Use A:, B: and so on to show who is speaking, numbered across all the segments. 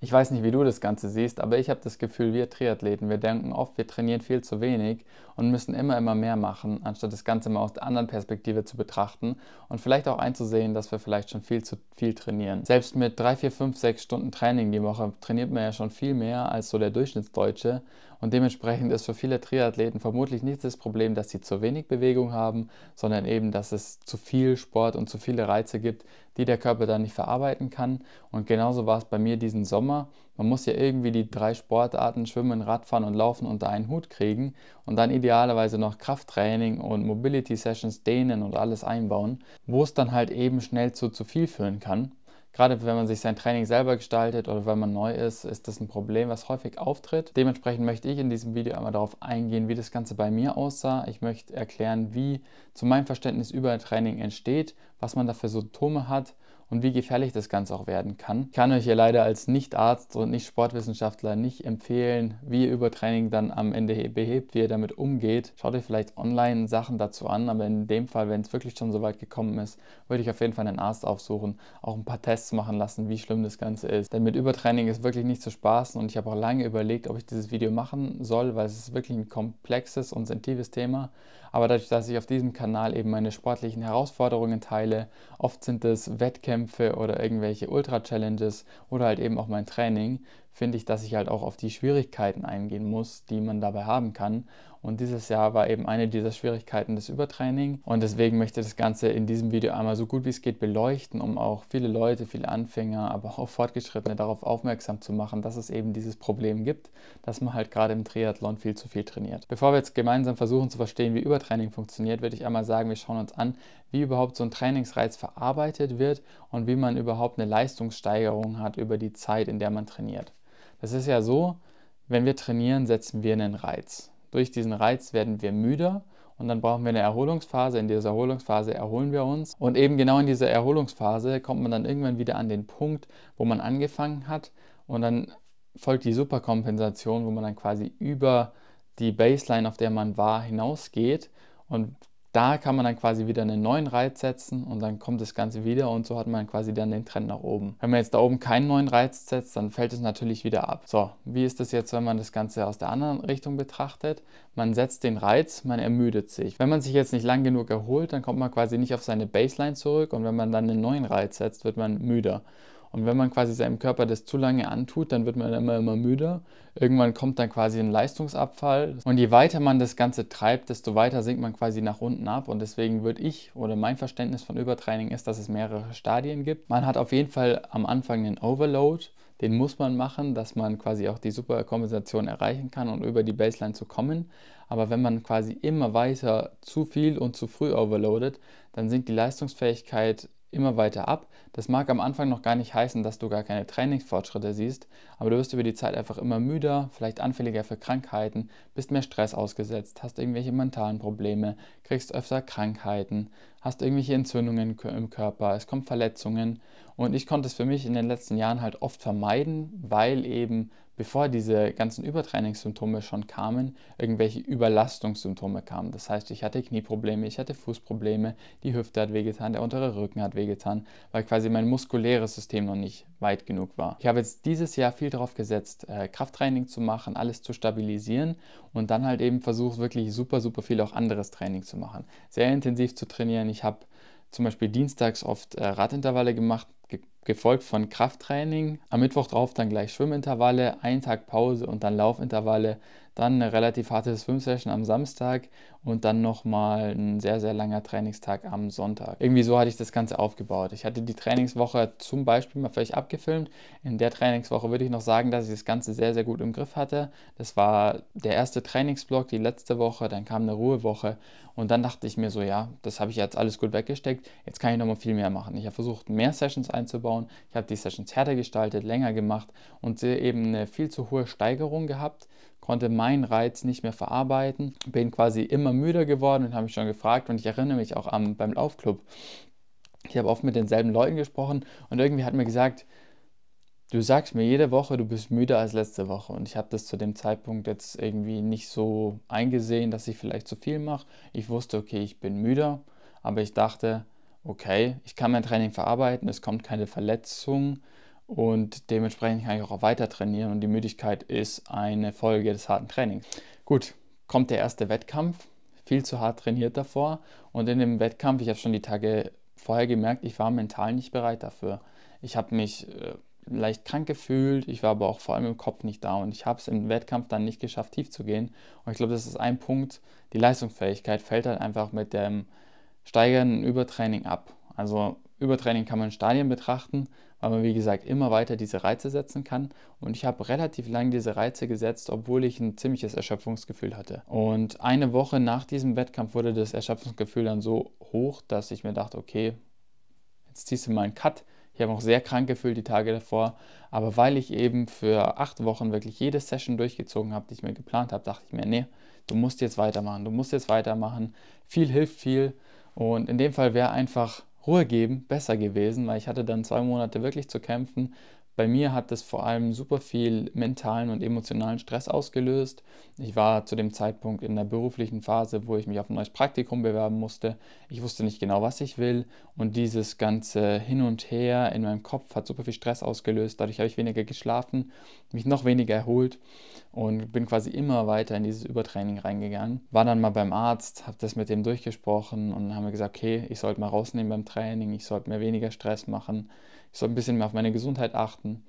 A: Ich weiß nicht, wie du das Ganze siehst, aber ich habe das Gefühl, wir Triathleten, wir denken oft, wir trainieren viel zu wenig und müssen immer, immer mehr machen, anstatt das Ganze mal aus der anderen Perspektive zu betrachten und vielleicht auch einzusehen, dass wir vielleicht schon viel zu viel trainieren. Selbst mit 3, 4, 5, 6 Stunden Training die Woche trainiert man ja schon viel mehr als so der Durchschnittsdeutsche und dementsprechend ist für viele Triathleten vermutlich nicht das Problem, dass sie zu wenig Bewegung haben, sondern eben, dass es zu viel Sport und zu viele Reize gibt, die der Körper dann nicht verarbeiten kann. Und genauso war es bei mir diesen Sommer. Man muss ja irgendwie die drei Sportarten Schwimmen, Radfahren und Laufen unter einen Hut kriegen und dann idealerweise noch Krafttraining und Mobility Sessions dehnen und alles einbauen, wo es dann halt eben schnell zu zu viel führen kann. Gerade wenn man sich sein Training selber gestaltet oder wenn man neu ist, ist das ein Problem, was häufig auftritt. Dementsprechend möchte ich in diesem Video einmal darauf eingehen, wie das Ganze bei mir aussah. Ich möchte erklären, wie zu meinem Verständnis über Training entsteht, was man da für Symptome hat und wie gefährlich das Ganze auch werden kann. Ich kann euch ja leider als Nicht-Arzt und Nicht-Sportwissenschaftler nicht empfehlen, wie ihr Übertraining dann am Ende behebt, wie ihr damit umgeht. Schaut euch vielleicht online Sachen dazu an, aber in dem Fall, wenn es wirklich schon so weit gekommen ist, würde ich auf jeden Fall einen Arzt aufsuchen, auch ein paar Tests machen lassen, wie schlimm das Ganze ist. Denn mit Übertraining ist wirklich nicht zu spaßen und ich habe auch lange überlegt, ob ich dieses Video machen soll, weil es ist wirklich ein komplexes und sensitives Thema. Aber dadurch, dass ich auf diesem Kanal eben meine sportlichen Herausforderungen teile, oft sind es Wettkämpfe oder irgendwelche Ultra-Challenges oder halt eben auch mein Training, finde ich, dass ich halt auch auf die Schwierigkeiten eingehen muss, die man dabei haben kann. Und dieses Jahr war eben eine dieser Schwierigkeiten das Übertraining. Und deswegen möchte ich das Ganze in diesem Video einmal so gut wie es geht beleuchten, um auch viele Leute, viele Anfänger, aber auch Fortgeschrittene darauf aufmerksam zu machen, dass es eben dieses Problem gibt, dass man halt gerade im Triathlon viel zu viel trainiert. Bevor wir jetzt gemeinsam versuchen zu verstehen, wie Übertraining funktioniert, würde ich einmal sagen, wir schauen uns an, wie überhaupt so ein Trainingsreiz verarbeitet wird und wie man überhaupt eine Leistungssteigerung hat über die Zeit, in der man trainiert. Das ist ja so, wenn wir trainieren, setzen wir einen Reiz. Durch diesen Reiz werden wir müder und dann brauchen wir eine Erholungsphase. In dieser Erholungsphase erholen wir uns. Und eben genau in dieser Erholungsphase kommt man dann irgendwann wieder an den Punkt, wo man angefangen hat. Und dann folgt die Superkompensation, wo man dann quasi über die Baseline, auf der man war, hinausgeht und da kann man dann quasi wieder einen neuen Reiz setzen und dann kommt das Ganze wieder und so hat man quasi dann den Trend nach oben. Wenn man jetzt da oben keinen neuen Reiz setzt, dann fällt es natürlich wieder ab. So, wie ist das jetzt, wenn man das Ganze aus der anderen Richtung betrachtet? Man setzt den Reiz, man ermüdet sich. Wenn man sich jetzt nicht lang genug erholt, dann kommt man quasi nicht auf seine Baseline zurück und wenn man dann einen neuen Reiz setzt, wird man müder. Und wenn man quasi seinem Körper das zu lange antut, dann wird man immer, immer müder. Irgendwann kommt dann quasi ein Leistungsabfall. Und je weiter man das Ganze treibt, desto weiter sinkt man quasi nach unten ab. Und deswegen würde ich oder mein Verständnis von Übertraining ist, dass es mehrere Stadien gibt. Man hat auf jeden Fall am Anfang einen Overload. Den muss man machen, dass man quasi auch die Superkompensation erreichen kann und über die Baseline zu kommen. Aber wenn man quasi immer weiter zu viel und zu früh overloadet, dann sinkt die Leistungsfähigkeit immer weiter ab. Das mag am Anfang noch gar nicht heißen, dass du gar keine Trainingsfortschritte siehst, aber du wirst über die Zeit einfach immer müder, vielleicht anfälliger für Krankheiten, bist mehr Stress ausgesetzt, hast irgendwelche mentalen Probleme, kriegst öfter Krankheiten, hast irgendwelche Entzündungen im Körper, es kommen Verletzungen. Und ich konnte es für mich in den letzten Jahren halt oft vermeiden, weil eben bevor diese ganzen Übertrainingssymptome schon kamen, irgendwelche Überlastungssymptome kamen. Das heißt, ich hatte Knieprobleme, ich hatte Fußprobleme, die Hüfte hat wehgetan, der untere Rücken hat wehgetan, weil quasi mein muskuläres System noch nicht weit genug war. Ich habe jetzt dieses Jahr viel darauf gesetzt, äh, Krafttraining zu machen, alles zu stabilisieren und dann halt eben versucht, wirklich super, super viel auch anderes Training zu machen. Sehr intensiv zu trainieren. Ich habe zum Beispiel dienstags oft äh, Radintervalle gemacht, gefolgt von Krafttraining. Am Mittwoch drauf dann gleich Schwimmintervalle, einen Tag Pause und dann Laufintervalle dann eine relativ harte Swim-Session am Samstag und dann nochmal ein sehr, sehr langer Trainingstag am Sonntag. Irgendwie so hatte ich das Ganze aufgebaut. Ich hatte die Trainingswoche zum Beispiel mal völlig abgefilmt. In der Trainingswoche würde ich noch sagen, dass ich das Ganze sehr, sehr gut im Griff hatte. Das war der erste Trainingsblock, die letzte Woche, dann kam eine Ruhewoche und dann dachte ich mir so, ja, das habe ich jetzt alles gut weggesteckt, jetzt kann ich nochmal viel mehr machen. Ich habe versucht, mehr Sessions einzubauen, ich habe die Sessions härter gestaltet, länger gemacht und eben eine viel zu hohe Steigerung gehabt konnte meinen Reiz nicht mehr verarbeiten, bin quasi immer müder geworden und habe mich schon gefragt und ich erinnere mich auch am, beim Laufclub. Ich habe oft mit denselben Leuten gesprochen und irgendwie hat mir gesagt, du sagst mir jede Woche, du bist müder als letzte Woche. Und ich habe das zu dem Zeitpunkt jetzt irgendwie nicht so eingesehen, dass ich vielleicht zu viel mache. Ich wusste, okay, ich bin müder, aber ich dachte, okay, ich kann mein Training verarbeiten, es kommt keine Verletzung, und dementsprechend kann ich auch weiter trainieren und die Müdigkeit ist eine Folge des harten Trainings. Gut, kommt der erste Wettkampf, viel zu hart trainiert davor und in dem Wettkampf, ich habe schon die Tage vorher gemerkt, ich war mental nicht bereit dafür. Ich habe mich äh, leicht krank gefühlt, ich war aber auch vor allem im Kopf nicht da und ich habe es im Wettkampf dann nicht geschafft, tief zu gehen. Und ich glaube, das ist ein Punkt, die Leistungsfähigkeit fällt halt einfach mit dem steigernden Übertraining ab. Also Übertraining kann man in Stadien betrachten, weil man, wie gesagt, immer weiter diese Reize setzen kann. Und ich habe relativ lange diese Reize gesetzt, obwohl ich ein ziemliches Erschöpfungsgefühl hatte. Und eine Woche nach diesem Wettkampf wurde das Erschöpfungsgefühl dann so hoch, dass ich mir dachte, okay, jetzt ziehst du mal einen Cut. Ich habe auch sehr krank gefühlt die Tage davor. Aber weil ich eben für acht Wochen wirklich jede Session durchgezogen habe, die ich mir geplant habe, dachte ich mir, nee, du musst jetzt weitermachen, du musst jetzt weitermachen. Viel hilft viel. Und in dem Fall wäre einfach Ruhe geben besser gewesen, weil ich hatte dann zwei Monate wirklich zu kämpfen, bei mir hat das vor allem super viel mentalen und emotionalen Stress ausgelöst. Ich war zu dem Zeitpunkt in der beruflichen Phase, wo ich mich auf ein neues Praktikum bewerben musste. Ich wusste nicht genau, was ich will und dieses ganze Hin und Her in meinem Kopf hat super viel Stress ausgelöst. Dadurch habe ich weniger geschlafen, mich noch weniger erholt und bin quasi immer weiter in dieses Übertraining reingegangen. War dann mal beim Arzt, habe das mit dem durchgesprochen und haben mir gesagt, okay, ich sollte mal rausnehmen beim Training, ich sollte mir weniger Stress machen ich soll ein bisschen mehr auf meine Gesundheit achten.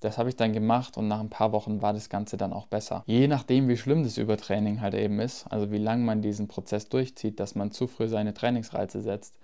A: Das habe ich dann gemacht und nach ein paar Wochen war das Ganze dann auch besser. Je nachdem, wie schlimm das Übertraining halt eben ist, also wie lange man diesen Prozess durchzieht, dass man zu früh seine Trainingsreize setzt,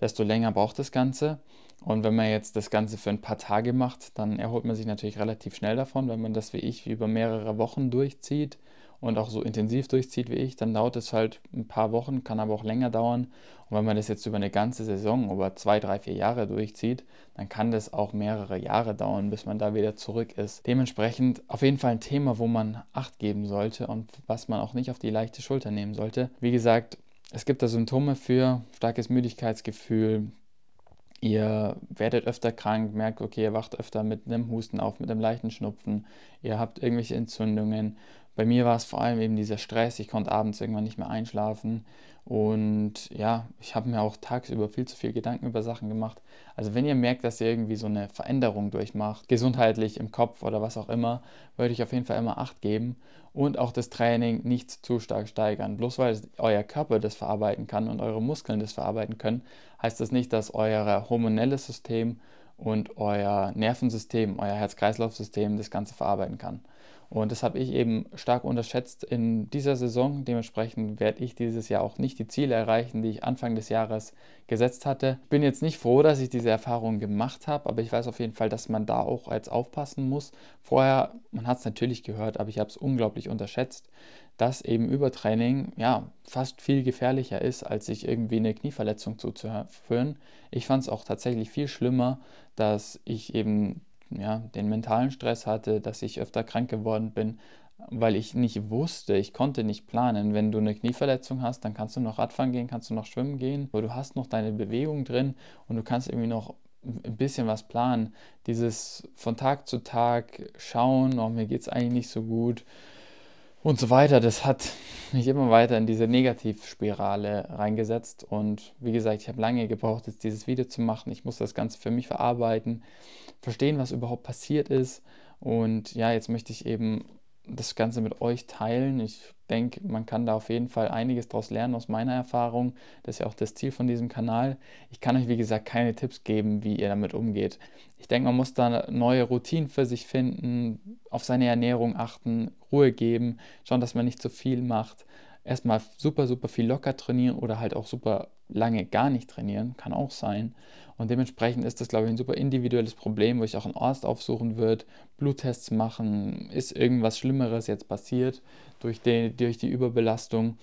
A: desto länger braucht das Ganze. Und wenn man jetzt das Ganze für ein paar Tage macht, dann erholt man sich natürlich relativ schnell davon. Wenn man das wie ich über mehrere Wochen durchzieht und auch so intensiv durchzieht wie ich, dann dauert es halt ein paar Wochen, kann aber auch länger dauern. Und wenn man das jetzt über eine ganze Saison, über zwei, drei, vier Jahre durchzieht, dann kann das auch mehrere Jahre dauern, bis man da wieder zurück ist. Dementsprechend auf jeden Fall ein Thema, wo man Acht geben sollte und was man auch nicht auf die leichte Schulter nehmen sollte. Wie gesagt, es gibt da Symptome für starkes Müdigkeitsgefühl. Ihr werdet öfter krank, merkt, okay, ihr wacht öfter mit einem Husten auf, mit einem leichten Schnupfen. Ihr habt irgendwelche Entzündungen bei mir war es vor allem eben dieser Stress. Ich konnte abends irgendwann nicht mehr einschlafen. Und ja, ich habe mir auch tagsüber viel zu viel Gedanken über Sachen gemacht. Also wenn ihr merkt, dass ihr irgendwie so eine Veränderung durchmacht, gesundheitlich im Kopf oder was auch immer, würde ich auf jeden Fall immer Acht geben und auch das Training nicht zu stark steigern. Bloß weil euer Körper das verarbeiten kann und eure Muskeln das verarbeiten können, heißt das nicht, dass euer hormonelles System und euer Nervensystem, euer Herz-Kreislauf-System das Ganze verarbeiten kann. Und das habe ich eben stark unterschätzt in dieser Saison. Dementsprechend werde ich dieses Jahr auch nicht die Ziele erreichen, die ich Anfang des Jahres gesetzt hatte. Ich bin jetzt nicht froh, dass ich diese Erfahrung gemacht habe, aber ich weiß auf jeden Fall, dass man da auch jetzt aufpassen muss. Vorher, man hat es natürlich gehört, aber ich habe es unglaublich unterschätzt, dass eben Übertraining ja fast viel gefährlicher ist, als sich irgendwie eine Knieverletzung zuzuführen. Ich fand es auch tatsächlich viel schlimmer, dass ich eben ja, den mentalen Stress hatte, dass ich öfter krank geworden bin, weil ich nicht wusste, ich konnte nicht planen. Wenn du eine Knieverletzung hast, dann kannst du noch Radfahren gehen, kannst du noch schwimmen gehen, aber du hast noch deine Bewegung drin und du kannst irgendwie noch ein bisschen was planen. Dieses von Tag zu Tag schauen, oh, mir geht es eigentlich nicht so gut und so weiter, das hat mich immer weiter in diese Negativspirale reingesetzt. Und wie gesagt, ich habe lange gebraucht, jetzt dieses Video zu machen. Ich muss das Ganze für mich verarbeiten verstehen, was überhaupt passiert ist. Und ja, jetzt möchte ich eben das Ganze mit euch teilen. Ich denke, man kann da auf jeden Fall einiges daraus lernen aus meiner Erfahrung. Das ist ja auch das Ziel von diesem Kanal. Ich kann euch, wie gesagt, keine Tipps geben, wie ihr damit umgeht. Ich denke, man muss da neue Routinen für sich finden, auf seine Ernährung achten, Ruhe geben, schauen, dass man nicht zu viel macht, erstmal super, super viel locker trainieren oder halt auch super lange gar nicht trainieren, kann auch sein. Und dementsprechend ist das, glaube ich, ein super individuelles Problem, wo ich auch einen Arzt aufsuchen würde, Bluttests machen, ist irgendwas Schlimmeres jetzt passiert durch die, durch die Überbelastung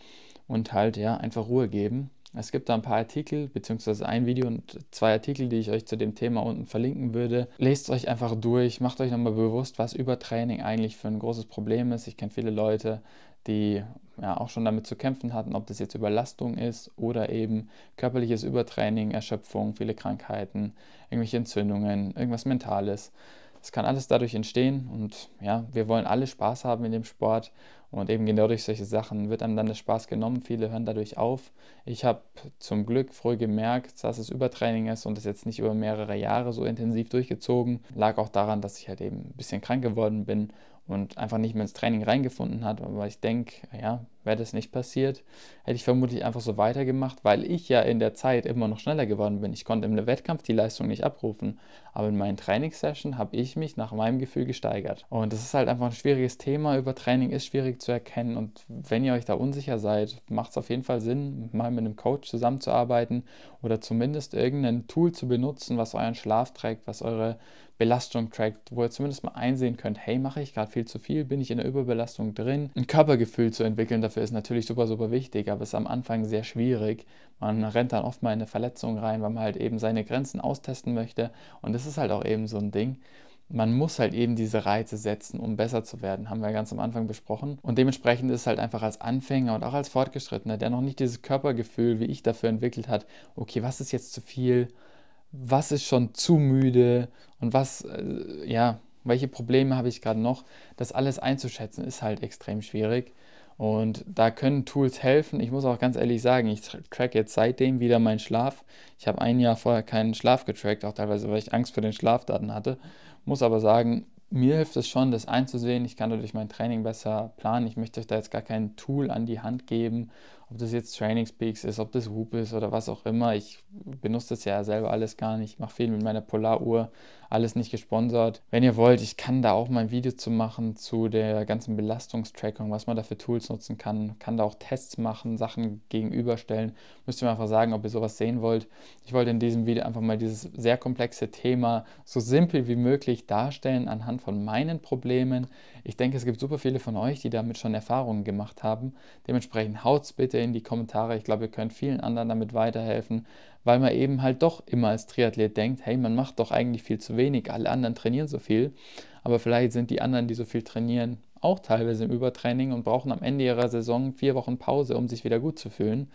A: und halt ja einfach Ruhe geben. Es gibt da ein paar Artikel, beziehungsweise ein Video und zwei Artikel, die ich euch zu dem Thema unten verlinken würde. Lest euch einfach durch, macht euch nochmal bewusst, was Übertraining eigentlich für ein großes Problem ist. Ich kenne viele Leute, die ja, auch schon damit zu kämpfen hatten, ob das jetzt Überlastung ist oder eben körperliches Übertraining, Erschöpfung, viele Krankheiten, irgendwelche Entzündungen, irgendwas Mentales. Das kann alles dadurch entstehen und ja, wir wollen alle Spaß haben in dem Sport und eben genau durch solche Sachen wird einem dann der Spaß genommen. Viele hören dadurch auf. Ich habe zum Glück früh gemerkt, dass es Übertraining ist und es jetzt nicht über mehrere Jahre so intensiv durchgezogen. Lag auch daran, dass ich halt eben ein bisschen krank geworden bin und einfach nicht mehr ins Training reingefunden hat. Aber ich denke, ja, wäre das nicht passiert, hätte ich vermutlich einfach so weitergemacht, weil ich ja in der Zeit immer noch schneller geworden bin. Ich konnte im Wettkampf die Leistung nicht abrufen, aber in meinen Trainingssession habe ich mich nach meinem Gefühl gesteigert. Und das ist halt einfach ein schwieriges Thema. Über Training ist schwierig zu erkennen und wenn ihr euch da unsicher seid, macht es auf jeden Fall Sinn, mal mit einem Coach zusammenzuarbeiten oder zumindest irgendein Tool zu benutzen, was euren Schlaf trägt, was eure Belastung trackt, wo ihr zumindest mal einsehen könnt, hey, mache ich gerade viel zu viel, bin ich in der Überbelastung drin. Ein Körpergefühl zu entwickeln dafür ist natürlich super, super wichtig, aber ist am Anfang sehr schwierig. Man rennt dann oft mal in eine Verletzung rein, weil man halt eben seine Grenzen austesten möchte und das ist halt auch eben so ein Ding man muss halt eben diese Reize setzen, um besser zu werden, haben wir ganz am Anfang besprochen. Und dementsprechend ist halt einfach als Anfänger und auch als Fortgeschrittener, der noch nicht dieses Körpergefühl, wie ich dafür entwickelt hat, okay, was ist jetzt zu viel, was ist schon zu müde und was, äh, ja, welche Probleme habe ich gerade noch. Das alles einzuschätzen ist halt extrem schwierig. Und da können Tools helfen. Ich muss auch ganz ehrlich sagen, ich track jetzt seitdem wieder meinen Schlaf. Ich habe ein Jahr vorher keinen Schlaf getrackt, auch teilweise, weil ich Angst vor den Schlafdaten hatte. Muss aber sagen, mir hilft es schon, das einzusehen. Ich kann dadurch mein Training besser planen. Ich möchte euch da jetzt gar kein Tool an die Hand geben ob das jetzt Trainingspeaks ist, ob das Whoop ist oder was auch immer. Ich benutze das ja selber alles gar nicht. Ich mache viel mit meiner Polaruhr, alles nicht gesponsert. Wenn ihr wollt, ich kann da auch mal ein Video zu machen zu der ganzen Belastungstrackung, was man da für Tools nutzen kann. Kann da auch Tests machen, Sachen gegenüberstellen. Müsst ihr mir einfach sagen, ob ihr sowas sehen wollt. Ich wollte in diesem Video einfach mal dieses sehr komplexe Thema so simpel wie möglich darstellen anhand von meinen Problemen. Ich denke, es gibt super viele von euch, die damit schon Erfahrungen gemacht haben. Dementsprechend haut's bitte bitte in die Kommentare. Ich glaube, ihr könnt vielen anderen damit weiterhelfen, weil man eben halt doch immer als Triathlet denkt, hey, man macht doch eigentlich viel zu wenig, alle anderen trainieren so viel, aber vielleicht sind die anderen, die so viel trainieren, auch teilweise im Übertraining und brauchen am Ende ihrer Saison vier Wochen Pause, um sich wieder gut zu fühlen.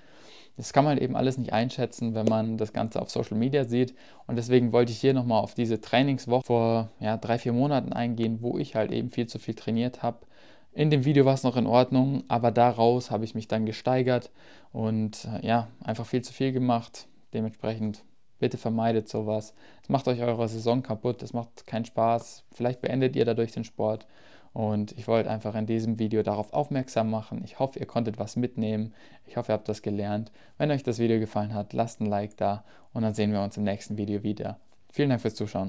A: Das kann man eben alles nicht einschätzen, wenn man das Ganze auf Social Media sieht. Und deswegen wollte ich hier nochmal auf diese Trainingswoche vor ja, drei, vier Monaten eingehen, wo ich halt eben viel zu viel trainiert habe in dem Video war es noch in Ordnung, aber daraus habe ich mich dann gesteigert und äh, ja, einfach viel zu viel gemacht. Dementsprechend bitte vermeidet sowas. Es macht euch eure Saison kaputt, es macht keinen Spaß. Vielleicht beendet ihr dadurch den Sport. Und ich wollte einfach in diesem Video darauf aufmerksam machen. Ich hoffe, ihr konntet was mitnehmen. Ich hoffe, ihr habt das gelernt. Wenn euch das Video gefallen hat, lasst ein Like da und dann sehen wir uns im nächsten Video wieder. Vielen Dank fürs Zuschauen.